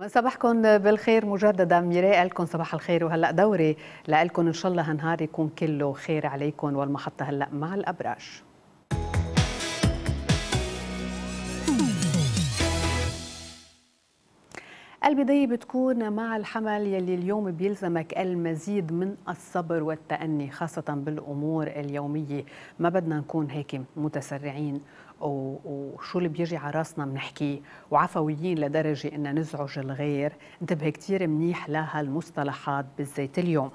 من صباحكم بالخير مجددا ميراي لكم صباح الخير وهلا دوري لكم ان شاء الله هنهار يكون كله خير عليكم والمحطه هلا مع الابراج البداية بتكون مع الحمل يلي اليوم بيلزمك المزيد من الصبر والتأني خاصة بالأمور اليومية ما بدنا نكون هيك متسرعين وشو اللي بيجي على راسنا بنحكيه وعفويين لدرجة إن نزعج الغير انتبه كتير منيح لهالمصطلحات بالذات اليوم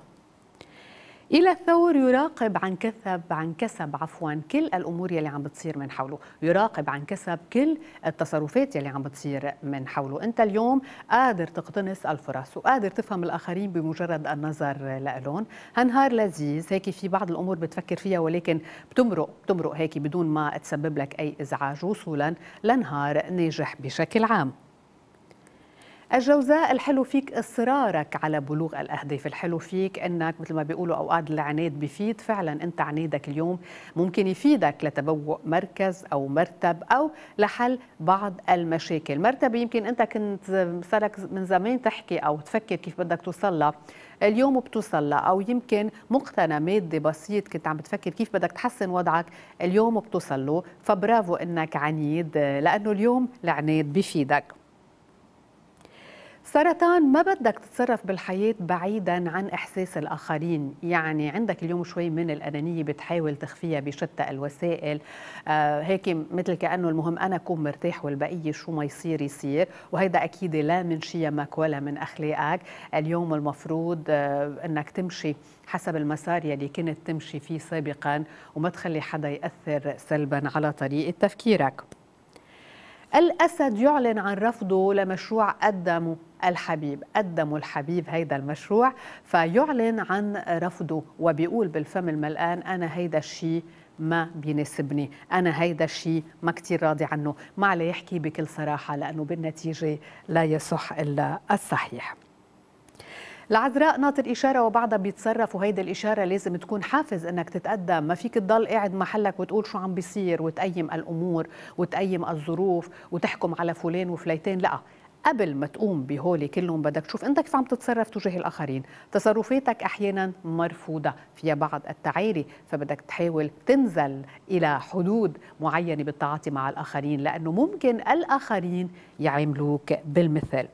الى الثور يراقب عن كسب عن كسب عفوا كل الامور يلي عم بتصير من حوله يراقب عن كسب كل التصرفات يلي عم بتصير من حوله انت اليوم قادر تقتنص الفرص وقادر تفهم الاخرين بمجرد النظر لألون هنهار لذيذ هيك في بعض الامور بتفكر فيها ولكن بتمرق بتمرق هيك بدون ما تسبب لك اي ازعاج وصولا لنهار ناجح بشكل عام الجوزاء الحلو فيك اصرارك على بلوغ الاهداف الحلو فيك انك مثل ما بيقولوا اوقات العناد بيفيد فعلا انت عنادك اليوم ممكن يفيدك لتبوء مركز او مرتب او لحل بعض المشاكل مرتبه يمكن انت كنت صارك من زمان تحكي او تفكر كيف بدك توصلها اليوم بتوصل لها او يمكن مقتنى مادي بسيط كنت عم بتفكر كيف بدك تحسن وضعك اليوم بتوصل له فبرافو انك عنيد لانه اليوم العناد بيفيدك سرطان ما بدك تتصرف بالحياة بعيدا عن إحساس الآخرين يعني عندك اليوم شوي من الأنانية بتحاول تخفيها بشتى الوسائل آه هيك مثل كأنه المهم أنا أكون مرتاح والبقية شو ما يصير يصير وهيدا أكيد لا من شيمك ولا من أخلاقك اليوم المفروض آه أنك تمشي حسب المسار يلي كنت تمشي فيه سابقا وما تخلي حدا يأثر سلبا على طريقة تفكيرك الأسد يعلن عن رفضه لمشروع قدمه الحبيب قدموا الحبيب هيدا المشروع فيعلن عن رفضه وبيقول بالفم الملقان أنا هيدا الشيء ما بيناسبني أنا هيدا الشيء ما كتير راضي عنه ما عليه يحكي بكل صراحة لأنه بالنتيجة لا يصح إلا الصحيح العذراء ناطر إشارة وبعدها بيتصرف وهيدي الإشارة لازم تكون حافز إنك تتقدم ما فيك تضل قاعد محلك وتقول شو عم بيصير وتقيم الأمور وتقيم الظروف وتحكم على فلان وفليتين لا قبل ما تقوم بهولي كلهم بدك تشوف انت كيف عم تتصرف تجاه الاخرين تصرفاتك احيانا مرفوضه فيها بعض التعاري فبدك تحاول تنزل الى حدود معينه بالتعاطي مع الاخرين لانه ممكن الاخرين يعاملوك بالمثل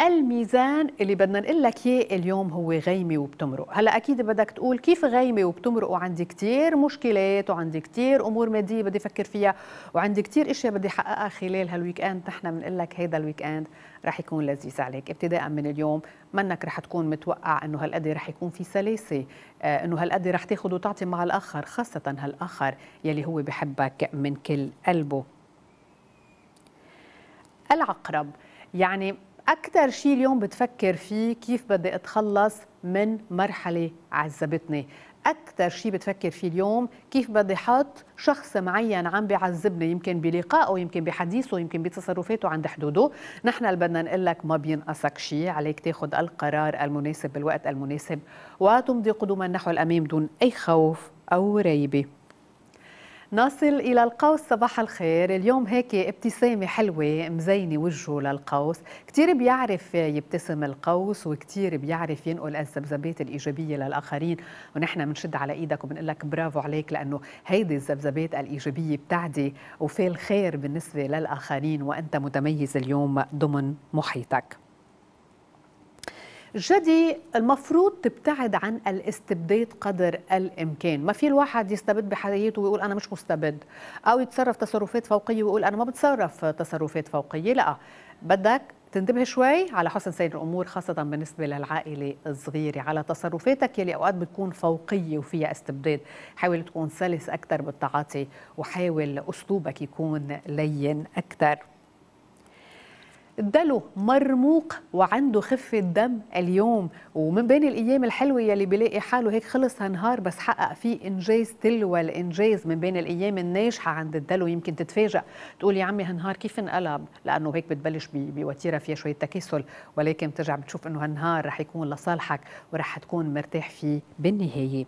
الميزان اللي بدنا نقول لك اياه اليوم هو غيمه وبتمرق، هلا اكيد بدك تقول كيف غيمه وبتمرق وعندي كثير مشكلات وعندي كثير امور ماديه بدي افكر فيها وعندي كثير اشياء بدي احققها خلال هالويك اند، نحن بنقول لك هذا الويك اند رح يكون لذيذ عليك، ابتداء من اليوم منك رح تكون متوقع انه هالقد رح يكون في سلاسه، آه انه هالقد رح تاخذ وتعطي مع الاخر، خاصه هالاخر يلي هو بحبك من كل قلبه. العقرب يعني أكثر شيء اليوم بتفكر فيه كيف بدي أتخلص من مرحلة عذبتني أكثر شيء بتفكر فيه اليوم كيف بدي حط شخص معين عم بيعذبني يمكن بلقائه يمكن بحديثه يمكن بتصرفاته عند حدوده نحن اللي بدنا نقول لك ما بينقصك شيء عليك تاخذ القرار المناسب بالوقت المناسب وتمضي قدما نحو الأمام دون أي خوف أو ريبة نصل إلى القوس صباح الخير اليوم هيك ابتسامة حلوة مزينة وجهه للقوس كتير بيعرف يبتسم القوس وكتير بيعرف ينقل الذبذبات الإيجابية للآخرين ونحن بنشد على إيدك وبنقول لك برافو عليك لأنه هيدي الذبذبات الإيجابية بتعدي وفي الخير بالنسبة للآخرين وأنت متميز اليوم ضمن محيطك جدي المفروض تبتعد عن الاستبداد قدر الامكان ما في الواحد يستبد بحياته ويقول انا مش مستبد او يتصرف تصرفات فوقيه ويقول انا ما بتصرف تصرفات فوقيه لا بدك تنتبه شوي على حسن سير الامور خاصه بالنسبه للعائله الصغيره على تصرفاتك يلي اوقات بتكون فوقيه وفيها استبداد حاول تكون سلس اكثر بالتعاطي وحاول اسلوبك يكون لين اكثر اداله مرموق وعنده خفه دم اليوم ومن بين الايام الحلوه يلي بلاقي حاله هيك خلص هنهار بس حقق فيه انجاز تلو الانجاز من بين الايام الناجحه عند الدلو يمكن تتفاجأ تقول يا عمي هنهار كيف انقلب لانه هيك بتبلش بوتيره فيها شويه تكاسل ولكن بترجع بتشوف انه هنهار رح يكون لصالحك ورح تكون مرتاح فيه بالنهايه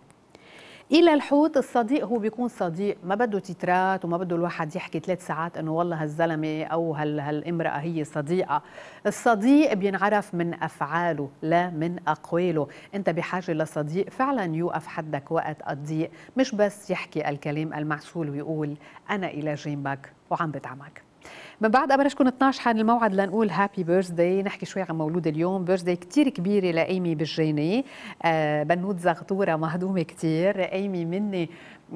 الى الحوت الصديق هو بيكون صديق ما بده تترات وما بده الواحد يحكي ثلاث ساعات انه والله هالزلمه او هال هالامراه هي صديقه الصديق بينعرف من افعاله لا من اقواله انت بحاجه لصديق فعلا يوقف حدك وقت الضيق مش بس يحكي الكلام المعسول ويقول انا الى جنبك وعم بدعمك من بعد ابرشكم 12 حان الموعد لنقول هابي بيرثداي نحكي شوي عن مولود اليوم بيرثداي كثير كبيره لايمي بالجيني آه، بنوت زغطوره مهضومه كثير ايمي مني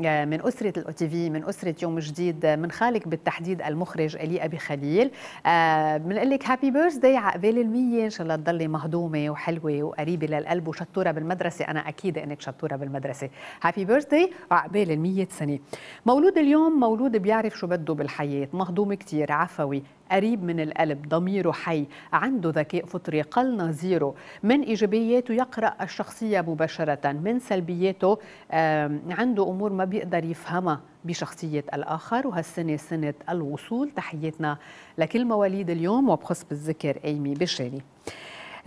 آه، من أسرة الأو تي في من أسرة يوم جديد آه، من خالك بالتحديد المخرج ألي أبي خليل بنقول لك هابي بيرثداي عقبال المية إن شاء الله تضلي مهضومة وحلوة وقريبة للقلب وشطورة بالمدرسة أنا أكيد إنك شطورة بالمدرسة هابي بيرثداي عقبال وعقبال المية سنة مولود اليوم مولود بيعرف شو بده بالحياة مهضوم كثير عفوي قريب من القلب ضميره حي عنده ذكاء فطري قل نظيره من إيجابياته يقرأ الشخصية مباشرة من سلبياته عنده أمور ما بيقدر يفهمها بشخصية الآخر وهالسنة سنة الوصول تحياتنا لكل مواليد اليوم وبخص بالذكر أيمي بشاري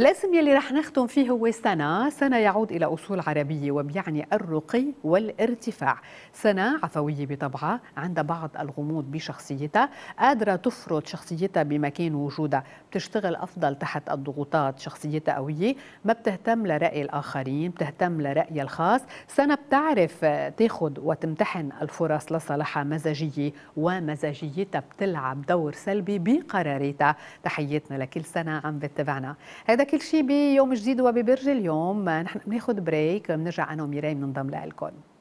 الاسم يلي رح نختم فيه هو سنة سنة يعود إلى أصول عربية وبيعني الرقي والارتفاع سنة عفوية بطبعها عندها بعض الغموض بشخصيتها قادرة تفرض شخصيتها بمكان وجودها بتشتغل أفضل تحت الضغوطات شخصيتها قوية ما بتهتم لرأي الآخرين بتهتم لرأي الخاص سنة بتعرف تاخد وتمتحن الفرص لصالحها مزاجية ومزاجيتها بتلعب دور سلبي بقراراتها تحياتنا لكل سنة عم بتبعنا هذا هذا كل شيء بيوم جديد وببرج اليوم نحن بناخذ بريك بنرجع انا وميراي بننضم لكم